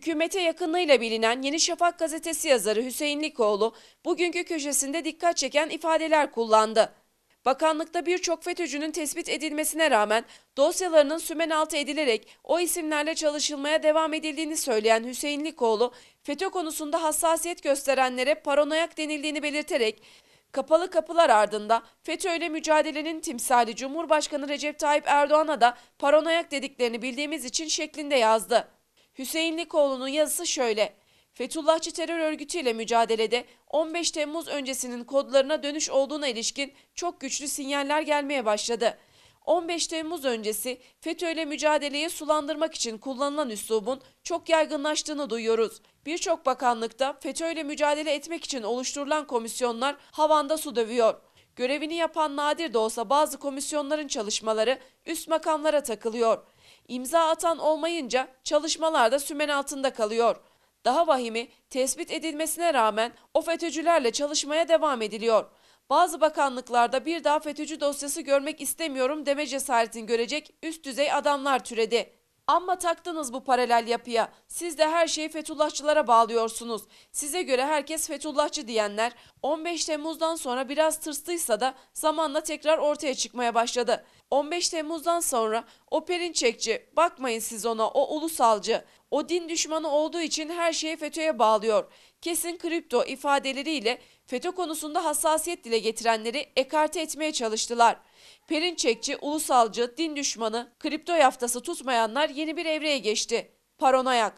Hükümete yakınlığıyla bilinen Yeni Şafak gazetesi yazarı Hüseyin Likoğlu bugünkü köşesinde dikkat çeken ifadeler kullandı. Bakanlıkta birçok FETÖ'cünün tespit edilmesine rağmen dosyalarının sümen altı edilerek o isimlerle çalışılmaya devam edildiğini söyleyen Hüseyin Likoğlu, FETÖ konusunda hassasiyet gösterenlere paranoyak denildiğini belirterek, Kapalı kapılar ardında FETÖ ile mücadelenin timsali Cumhurbaşkanı Recep Tayyip Erdoğan'a da paranoyak dediklerini bildiğimiz için şeklinde yazdı. Hüseyin Likoğlu'nun yazısı şöyle. Fethullahçı terör örgütüyle mücadelede 15 Temmuz öncesinin kodlarına dönüş olduğuna ilişkin çok güçlü sinyaller gelmeye başladı. 15 Temmuz öncesi FETÖ'yle mücadeleyi sulandırmak için kullanılan üslubun çok yaygınlaştığını duyuyoruz. Birçok bakanlıkta FETÖ'yle mücadele etmek için oluşturulan komisyonlar havanda su dövüyor. Görevini yapan nadir de olsa bazı komisyonların çalışmaları üst makamlara takılıyor. İmza atan olmayınca çalışmalarda sümen altında kalıyor. Daha vahimi tespit edilmesine rağmen o FETÖ'cülerle çalışmaya devam ediliyor. Bazı bakanlıklarda bir daha FETÖ'cü dosyası görmek istemiyorum deme cesaretini görecek üst düzey adamlar türedi. Amma taktınız bu paralel yapıya. Siz de her şeyi Fethullahçılara bağlıyorsunuz. Size göre herkes Fethullahçı diyenler 15 Temmuz'dan sonra biraz tırstıysa da zamanla tekrar ortaya çıkmaya başladı. 15 Temmuz'dan sonra o Perinçekçi, bakmayın siz ona o ulusalcı, o din düşmanı olduğu için her şeyi FETÖ'ye bağlıyor. Kesin kripto ifadeleriyle FETÖ konusunda hassasiyet dile getirenleri ekarte etmeye çalıştılar. Perinçekçi, ulusalcı, din düşmanı, kripto yaftası tutmayanlar yeni bir evreye geçti. Paranoyak.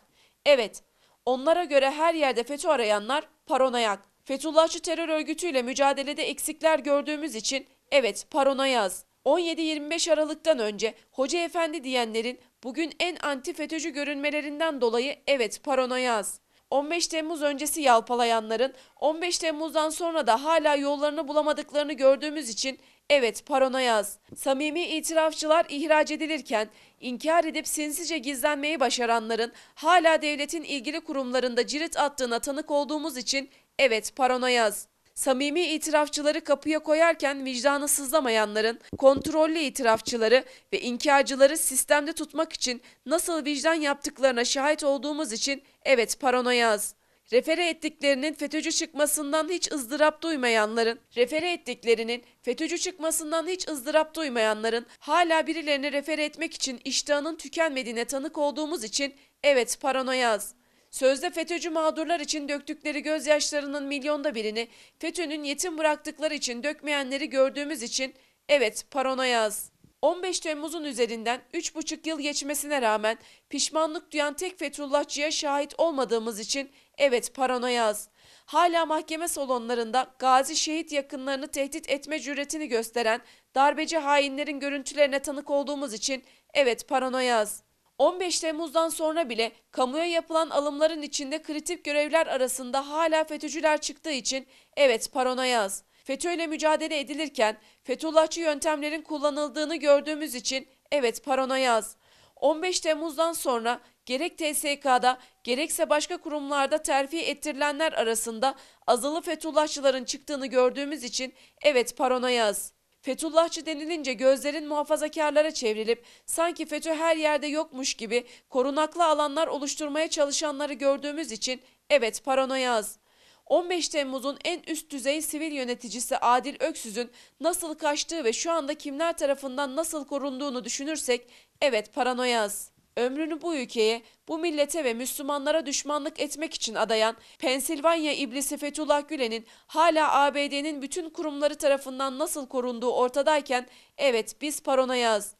Evet, onlara göre her yerde FETÖ arayanlar paranoyak. Fethullahçı terör örgütüyle mücadelede eksikler gördüğümüz için evet paranoyaz. 17-25 Aralık'tan önce Hoca Efendi diyenlerin bugün en anti FETÖ'cü görünmelerinden dolayı evet paranoyaz. 15 Temmuz öncesi yalpalayanların 15 Temmuz'dan sonra da hala yollarını bulamadıklarını gördüğümüz için evet paranoyaz. Samimi itirafçılar ihraç edilirken inkar edip sinsice gizlenmeyi başaranların hala devletin ilgili kurumlarında cirit attığına tanık olduğumuz için evet paranoyaz. Samimi itirafçıları kapıya koyarken vicdanı sızlamayanların, kontrollü itirafçıları ve inkarcıları sistemde tutmak için nasıl vicdan yaptıklarına şahit olduğumuz için evet paranoyaz. Refere ettiklerinin FETÖ'cü çıkmasından hiç ızdırap duymayanların, refere ettiklerinin FETÖ'cü çıkmasından hiç ızdırap duymayanların hala birilerini refere etmek için iştahının tükenmediğine tanık olduğumuz için evet paranoyaz. Sözde FETÖ'cü mağdurlar için döktükleri gözyaşlarının milyonda birini FETÖ'nün yetim bıraktıkları için dökmeyenleri gördüğümüz için evet yaz. 15 Temmuz'un üzerinden 3,5 yıl geçmesine rağmen pişmanlık duyan tek Fethullahçıya şahit olmadığımız için evet yaz. Hala mahkeme salonlarında gazi şehit yakınlarını tehdit etme cüretini gösteren darbeci hainlerin görüntülerine tanık olduğumuz için evet yaz. 15 Temmuz'dan sonra bile kamuya yapılan alımların içinde kritik görevler arasında hala FETÖ'cüler çıktığı için evet paranoyaz. FETÖ ile mücadele edilirken Fethullahçı yöntemlerin kullanıldığını gördüğümüz için evet parona yaz. 15 Temmuz'dan sonra gerek TSK'da gerekse başka kurumlarda terfi ettirilenler arasında azılı Fethullahçıların çıktığını gördüğümüz için evet parona yaz. Fethullahçı denilince gözlerin muhafazakarlara çevrilip sanki FETÖ her yerde yokmuş gibi korunaklı alanlar oluşturmaya çalışanları gördüğümüz için evet paranoyaz. 15 Temmuz'un en üst düzey sivil yöneticisi Adil Öksüz'ün nasıl kaçtığı ve şu anda kimler tarafından nasıl korunduğunu düşünürsek evet paranoyaz ömrünü bu ülkeye, bu millete ve Müslümanlara düşmanlık etmek için adayan Pensilvanya iblisi Fethullah Gülen'in hala ABD'nin bütün kurumları tarafından nasıl korunduğu ortadayken evet biz paranoyaz.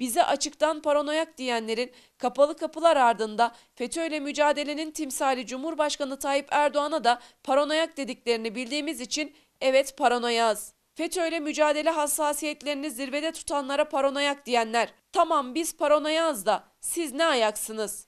Bize açıktan paranoyak diyenlerin kapalı kapılar ardında FETÖ'yle mücadelenin timsali Cumhurbaşkanı Tayyip Erdoğan'a da paranoyak dediklerini bildiğimiz için evet paranoyaz. FETÖ'yle mücadele hassasiyetlerini zirvede tutanlara paranoyak diyenler. Tamam biz paranoyaz da siz ne ayaksınız?